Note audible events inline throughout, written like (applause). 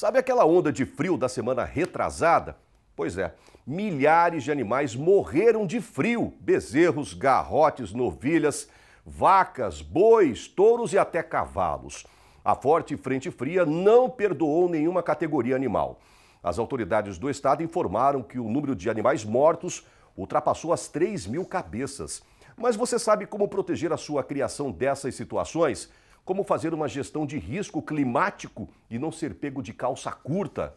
Sabe aquela onda de frio da semana retrasada? Pois é, milhares de animais morreram de frio: bezerros, garrotes, novilhas, vacas, bois, touros e até cavalos. A forte frente fria não perdoou nenhuma categoria animal. As autoridades do estado informaram que o número de animais mortos ultrapassou as 3 mil cabeças. Mas você sabe como proteger a sua criação dessas situações? como fazer uma gestão de risco climático e não ser pego de calça curta.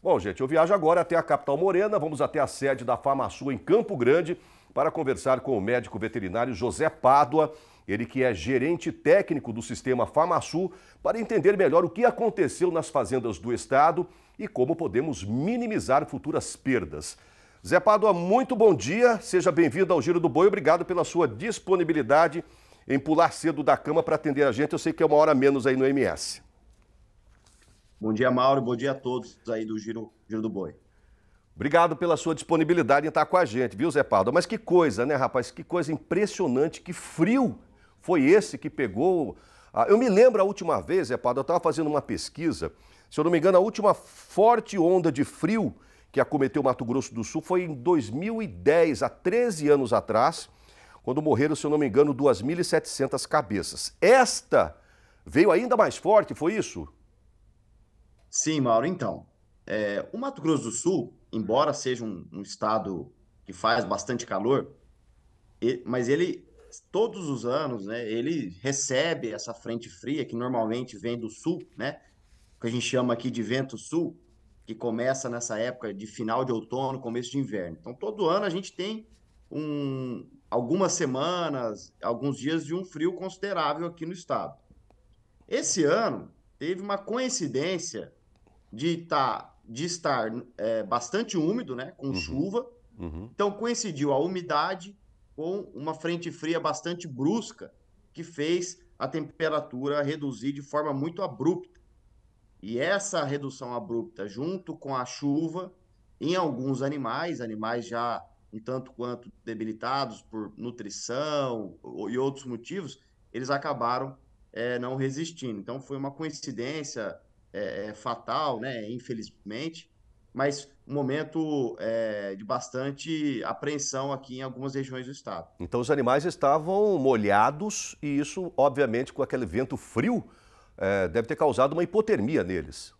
Bom, gente, eu viajo agora até a capital morena, vamos até a sede da FamaSul em Campo Grande para conversar com o médico veterinário José Pádua, ele que é gerente técnico do sistema FamaSul, para entender melhor o que aconteceu nas fazendas do estado e como podemos minimizar futuras perdas. Zé Pádua, muito bom dia, seja bem-vindo ao Giro do Boi, obrigado pela sua disponibilidade em pular cedo da cama para atender a gente. Eu sei que é uma hora menos aí no MS. Bom dia, Mauro. Bom dia a todos aí do Giro, Giro do Boi. Obrigado pela sua disponibilidade em estar com a gente, viu, Zé Pardo? Mas que coisa, né, rapaz? Que coisa impressionante, que frio foi esse que pegou. Ah, eu me lembro a última vez, Zé Pardo, eu estava fazendo uma pesquisa. Se eu não me engano, a última forte onda de frio que acometeu Mato Grosso do Sul foi em 2010, há 13 anos atrás quando morreram, se eu não me engano, 2.700 cabeças. Esta veio ainda mais forte, foi isso? Sim, Mauro. Então, é, o Mato Grosso do Sul, embora seja um, um estado que faz bastante calor, mas ele, todos os anos, né, ele recebe essa frente fria que normalmente vem do sul, né, que a gente chama aqui de vento sul, que começa nessa época de final de outono, começo de inverno. Então, todo ano a gente tem um, algumas semanas, alguns dias de um frio considerável aqui no estado. Esse ano teve uma coincidência de, tá, de estar é, bastante úmido, né, com uhum. chuva. Uhum. Então coincidiu a umidade com uma frente fria bastante brusca que fez a temperatura reduzir de forma muito abrupta. E essa redução abrupta, junto com a chuva, em alguns animais, animais já um tanto quanto debilitados por nutrição e outros motivos, eles acabaram é, não resistindo. Então foi uma coincidência é, é, fatal, né? Infelizmente, mas um momento é, de bastante apreensão aqui em algumas regiões do estado. Então os animais estavam molhados e isso, obviamente, com aquele vento frio, é, deve ter causado uma hipotermia neles.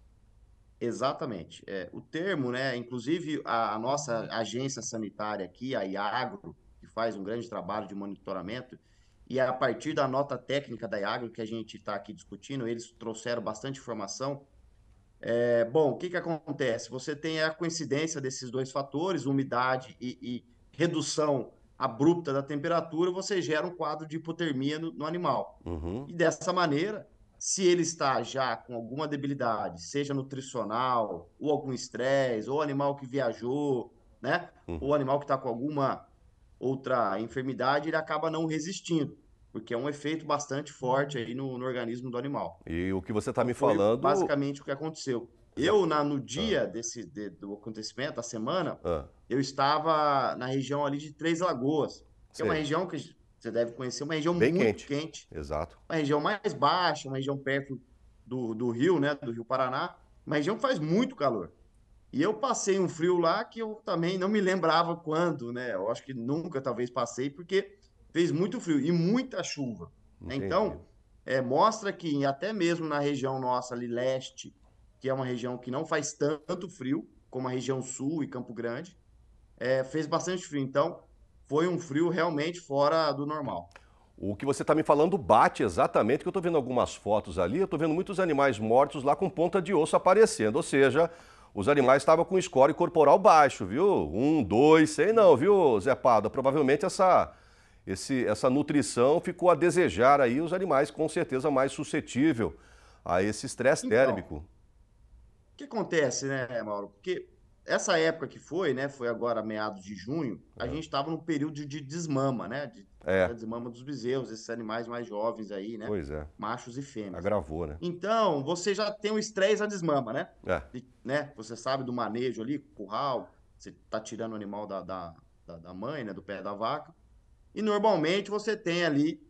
Exatamente. É, o termo, né? Inclusive a, a, nossa agência sanitária aqui, a Iagro, que faz um grande trabalho de monitoramento, e é a partir da nota técnica da Iagro que a gente está aqui discutindo, eles trouxeram bastante informação. É, bom, o que, que acontece? Você tem a coincidência desses dois fatores, umidade e, e redução abrupta da temperatura, você gera um quadro de hipotermia no, no animal. Uhum. E dessa maneira, se ele está já com alguma debilidade, seja nutricional, ou algum estresse, ou animal que viajou, né? Uhum. Ou animal que está com alguma outra enfermidade, ele acaba não resistindo, porque é um efeito bastante forte aí no, no organismo do animal. E o que você está me então, falando. Basicamente o que aconteceu. Eu, na, no dia ah. desse, de, do acontecimento, da semana, ah. eu estava na região ali de Três Lagoas, que é uma região que você deve conhecer uma região Bem muito quente. quente. Exato. Uma região mais baixa, uma região perto do, do Rio, né? Do Rio Paraná. Uma região que faz muito calor. E eu passei um frio lá que eu também não me lembrava quando, né? Eu acho que nunca, talvez, passei, porque fez muito frio e muita chuva. Né? Então, é, mostra que até mesmo na região nossa ali leste, que é uma região que não faz tanto frio como a região sul e Campo Grande, é, fez bastante frio. Então, foi um frio realmente fora do normal. O que você está me falando bate exatamente, que eu estou vendo algumas fotos ali, eu estou vendo muitos animais mortos lá com ponta de osso aparecendo, ou seja, os animais estavam com score corporal baixo, viu? Um, dois, sei não, viu, Zé Pada? Provavelmente essa, esse, essa nutrição ficou a desejar aí os animais com certeza mais suscetível a esse estresse então, térmico. O que acontece, né, Mauro? Porque essa época que foi, né? Foi agora meados de junho, a é. gente estava no período de desmama, né? De, é. Né, desmama dos bezerros, esses animais mais jovens aí, né? Pois é. Machos e fêmeas. Agravou, né? Então, você já tem o estresse da desmama, né? É. né? Você sabe do manejo ali, curral, você tá tirando o animal da, da, da, mãe, né? Do pé da vaca. E normalmente você tem ali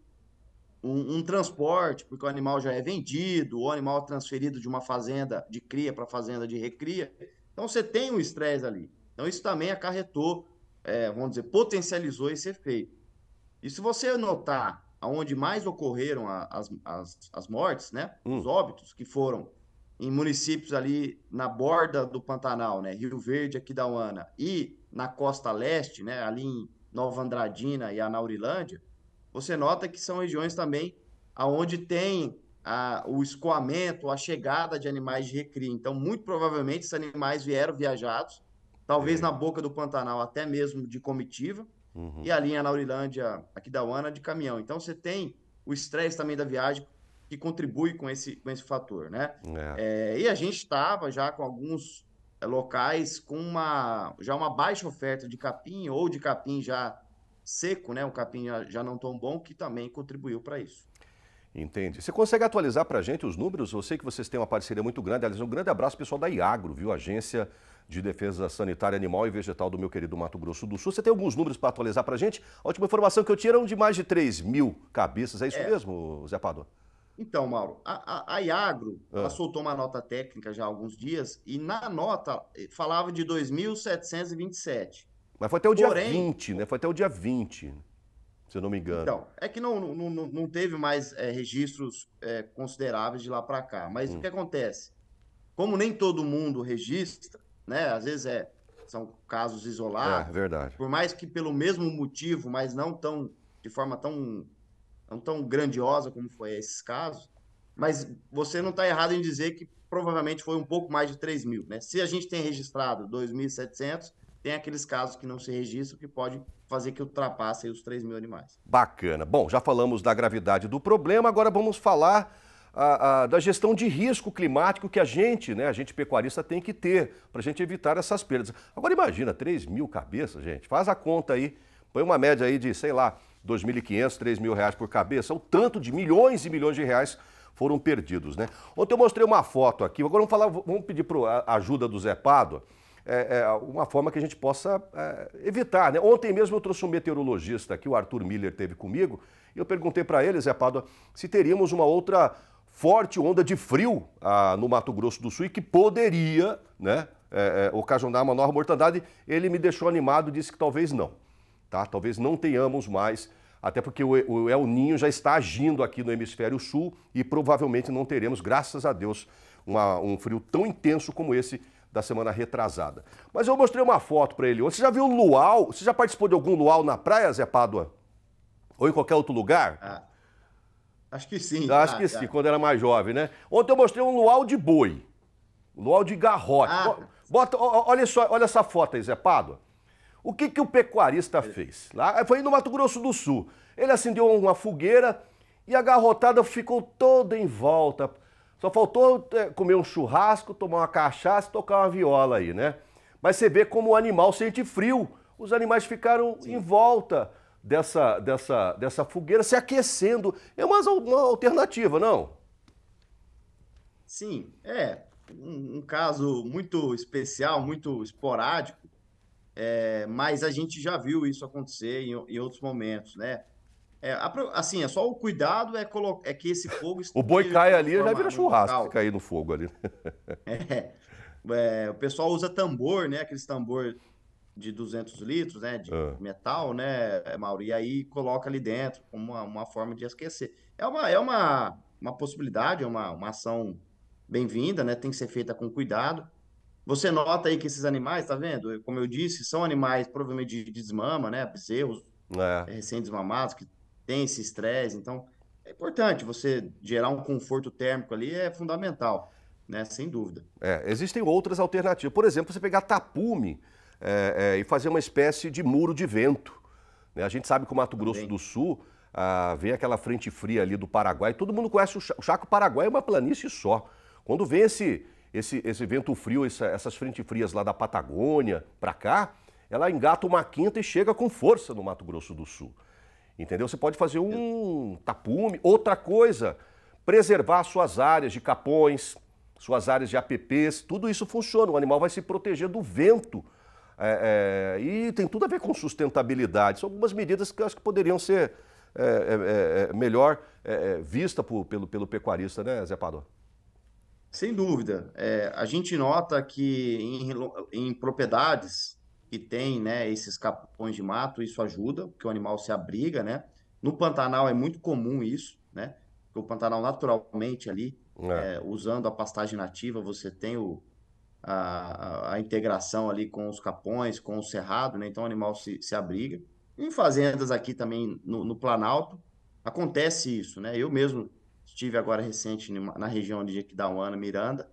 um, um transporte, porque o animal já é vendido, o animal é transferido de uma fazenda de cria para fazenda de recria então você tem um estresse ali. Então isso também acarretou, é, vamos dizer, potencializou esse efeito. E se você notar aonde mais ocorreram as, as, as mortes, né, hum. os óbitos, que foram em municípios ali na borda do Pantanal, né, Rio Verde, aqui da Uana, e na costa leste, né, ali em Nova Andradina e Anaurilândia, você nota que são regiões também aonde tem a, o escoamento, a chegada de animais de recria. Então, muito provavelmente, esses animais vieram viajados, talvez é. na boca do Pantanal, até mesmo de comitiva, uhum. e a linha na Urilândia, aqui da Uana, de caminhão. Então, você tem o estresse também da viagem que contribui com esse, com esse fator, né? É. É, e a gente estava já com alguns é, locais com uma já uma baixa oferta de capim ou de capim já seco, né? Um capim já não tão bom que também contribuiu para isso. Entende? Você consegue atualizar para a gente os números? Eu sei que vocês têm uma parceria muito grande. Aliás, um grande abraço pessoal da Iagro, viu? Agência de Defesa Sanitária Animal e Vegetal do meu querido Mato Grosso do Sul. Você tem alguns números para atualizar para a gente? A última informação que eu tinha era um de mais de 3 mil cabeças. É isso é. mesmo, Zé Padua? Então, Mauro, a, a, a Iagro ah. soltou uma nota técnica já há alguns dias e na nota eh, falava de 2.727. Mas foi até o Porém, dia 20, né? Foi até o dia 20 se eu não me engano. Então, é que não, não, não teve mais é, registros é, consideráveis de lá para cá. Mas hum. o que acontece? Como nem todo mundo registra, né? Às vezes é, são casos isolados. É, verdade. Por mais que pelo mesmo motivo, mas não tão de forma tão, não tão grandiosa como foi esses casos. Mas você não está errado em dizer que provavelmente foi um pouco mais de 3 mil. Né? Se a gente tem registrado 2.700, tem aqueles casos que não se registram que pode fazer que ultrapasse os 3 mil animais. Bacana. Bom, já falamos da gravidade do problema, agora vamos falar a, a, da gestão de risco climático que a gente, né, a gente pecuarista, tem que ter para a gente evitar essas perdas. Agora imagina, 3 mil cabeças, gente, faz a conta aí, põe uma média aí de, sei lá, 2.500, 3 mil reais por cabeça, o tanto de milhões e milhões de reais foram perdidos, né? Ontem eu mostrei uma foto aqui, agora vamos falar, vamos pedir para a ajuda do Zé Pádua é, é, uma forma que a gente possa é, evitar. Né? Ontem mesmo eu trouxe um meteorologista aqui, o Arthur Miller teve comigo, e eu perguntei para ele, Zé Pádua, se teríamos uma outra forte onda de frio ah, no Mato Grosso do Sul e que poderia né, é, é, ocasionar uma nova mortandade. Ele me deixou animado e disse que talvez não. Tá? Talvez não tenhamos mais até porque o El Ninho já está agindo aqui no hemisfério sul e provavelmente não teremos, graças a Deus, uma, um frio tão intenso como esse da semana retrasada. Mas eu mostrei uma foto para ele. Você já viu luau? Você já participou de algum luau na praia, Zé Pádua? Ou em qualquer outro lugar? Ah, acho que sim. Ah, acho ah, que sim, ah. quando era mais jovem, né? Ontem eu mostrei um luau de boi. Luau de garrote. Ah. Bota, olha, só, olha essa foto aí, Zé Pádua. O que, que o pecuarista fez? Lá, eh, foi no Mato Grosso do Sul. Ele acendeu uma fogueira e a garrotada ficou toda em volta só faltou é, comer um churrasco, tomar uma cachaça e tocar uma viola aí, né? Mas você vê como o animal sente frio. Os animais ficaram Sim. em volta dessa, dessa, dessa fogueira, se aquecendo. É uma, uma alternativa, não? Sim, é. Um, um caso muito especial, muito esporádico, é, mas a gente já viu isso acontecer em, em outros momentos, né? É, assim, é só o cuidado é, é que esse fogo... o boi cai ali já vira churrasco se cair no fogo ali. (laughs) é, é, o pessoal usa tambor, né? Aqueles tambor de 200 litros, né? De ah. metal, né, Mauro? E aí coloca ali dentro como uma, uma forma de esquecer. É uma, é uma, uma possibilidade, é uma, uma ação bem-vinda, né? Tem que ser feita com cuidado. Você nota aí que esses animais, tá vendo? Como eu disse, são animais provavelmente de desmama, né? Bezerros é. é. recém-desmamados que tem esse estresse. Então, é importante você gerar um conforto térmico ali, é fundamental, né? Sem dúvida. É, existem outras alternativas. Por exemplo, você pegar tapume é, é, e fazer uma espécie de muro de vento. Né? A gente sabe que o Mato Grosso Também. do Sul ah, vem aquela frente fria ali do Paraguai. Todo mundo conhece o Chaco. Paraguai é uma planície só. Quando vem esse, esse, esse vento frio, essa, essas frentes frias lá da Patagônia para cá, ela engata uma quinta e chega com força no Mato Grosso do Sul. Entendeu? Você pode fazer um tapume. Outra coisa, preservar suas áreas de capões, suas áreas de apps, tudo isso funciona. O animal vai se proteger do vento. É, é, e tem tudo a ver com sustentabilidade. São algumas medidas que eu acho que poderiam ser é, é, é, é melhor vista pelo, pelo pecuarista, né, Zé Padua? Sem dúvida. a gente nota que em, em propriedades que tem, né, esses capões de mato, isso ajuda, porque o animal se abriga, né? No Pantanal é muito comum isso, né? Porque o Pantanal naturalmente ali, é. É, usando a pastagem nativa, você tem o, a, a, integração ali com os capões, com o cerrado, né? Então o animal se, se abriga. Em fazendas aqui também no, no Planalto acontece isso, né? Eu mesmo estive agora recente na região de Jequidauana, Miranda,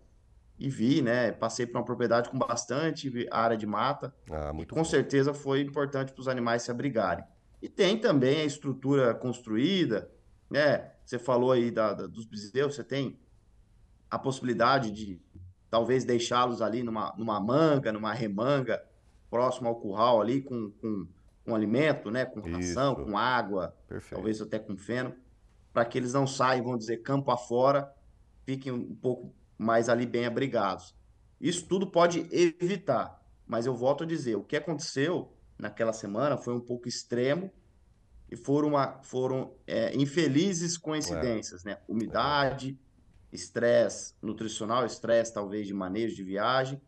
e vi, né? Passei por uma propriedade com bastante área de mata. Ah, com bom. certeza foi importante para os animais se abrigarem. E tem também a estrutura construída, né? Você falou aí da, da dos bezerros, você tem a possibilidade de talvez deixá-los ali numa, numa manga, numa remanga, próximo ao curral ali, com, com, com alimento, né? Com ração, Isso. com água, Perfeito. talvez até com feno, para que eles não saiam, vamos dizer, campo afora, fiquem um pouco mas ali bem abrigados. Isso tudo pode evitar, mas eu volto a dizer, o que aconteceu naquela semana foi um pouco extremo e foram, uma, foram é, infelizes coincidências, é. né? Umidade, estresse nutricional, estresse talvez de manejo de viagem,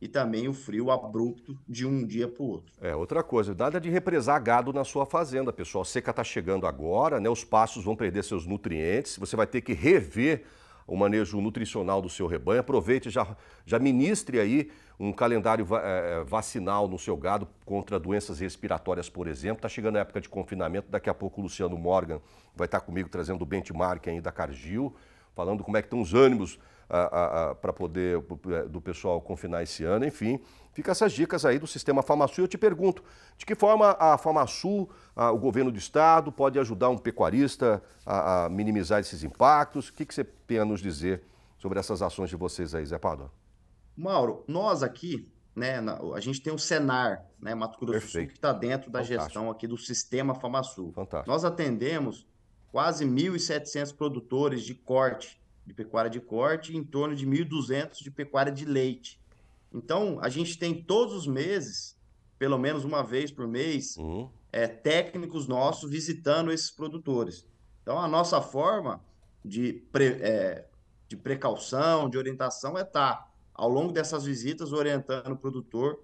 e também o frio abrupto de um dia para o outro. É, outra coisa, dada de represar gado na sua fazenda, pessoal. A seca está chegando agora, né? Os passos vão perder seus nutrientes, você vai ter que rever o manejo nutricional do seu rebanho. Aproveite, já, já ministre aí um calendário eh, eh, vacinal no seu gado contra doenças respiratórias, por exemplo. Está chegando a época de confinamento, daqui a pouco o Luciano Morgan vai estar tá comigo trazendo o benchmark aí da Cargill, falando como é que estão os ânimos para poder é, do pessoal confinar esse ano, enfim. Fica essas dicas aí do sistema Famaçu. Eu te pergunto, de que forma a Famaçu, a, o governo do estado, pode ajudar um pecuarista a, a minimizar esses impactos? O que, que você tem a nos dizer sobre essas ações de vocês aí, Zé Padua? Mauro, nós aqui, né, na, a gente tem o Senar, né, Mato Grosso Perfeito. do Sul, que está dentro da Fantástico. gestão aqui do sistema Famaçu. Fantástico. Nós atendemos quase 1.700 produtores de corte de pecuária de corte e em torno de 1.200 de pecuária de leite. Então, a gente tem todos os meses, pelo menos uma vez por mês, uhum. é, técnicos nossos visitando esses produtores. Então, a nossa forma de, pre, é, de precaução, de orientação, é estar tá, ao longo dessas visitas orientando o produtor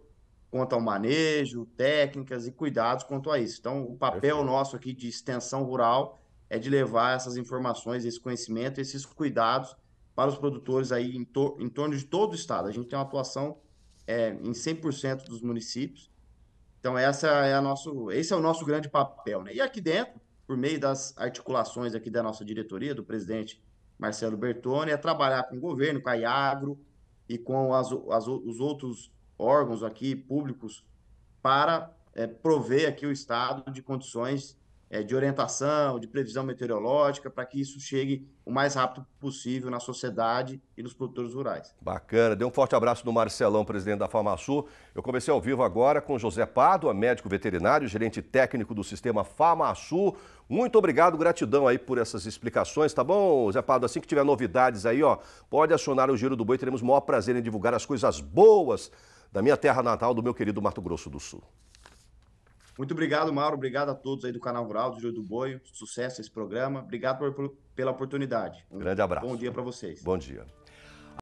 quanto ao manejo, técnicas e cuidados quanto a isso. Então, o papel Perfeito. nosso aqui de extensão rural é de levar essas informações, esse conhecimento, esses cuidados para os produtores aí em, tor em torno de todo o estado. A gente tem uma atuação é, em 100% dos municípios. Então, essa é a nosso, esse é o nosso grande papel. Né? E aqui dentro, por meio das articulações aqui da nossa diretoria, do presidente Marcelo Bertoni, é trabalhar com o governo, com a Iagro e com as, as, os outros órgãos aqui públicos para é, prover aqui o Estado de condições é, de orientação, de previsão meteorológica, para que isso chegue o mais rápido possível na sociedade e nos produtores rurais. Bacana. Dê um forte abraço do Marcelão, presidente da Famasul. Eu comecei ao vivo agora com José Pádua, médico veterinário, gerente técnico do sistema Famasul. Muito obrigado, gratidão aí por essas explicações, tá bom, José Pado? Assim que tiver novidades aí, ó, pode acionar o Giro do Boi, teremos o maior prazer em divulgar as coisas boas da minha terra natal, do meu querido Mato Grosso do Sul. Muito obrigado, Mauro. Obrigado a todos aí do canal Rural, do Júlio do Boio. Sucesso esse programa. Obrigado por, por, pela oportunidade. Um grande abraço. Bom dia para vocês. Bom dia.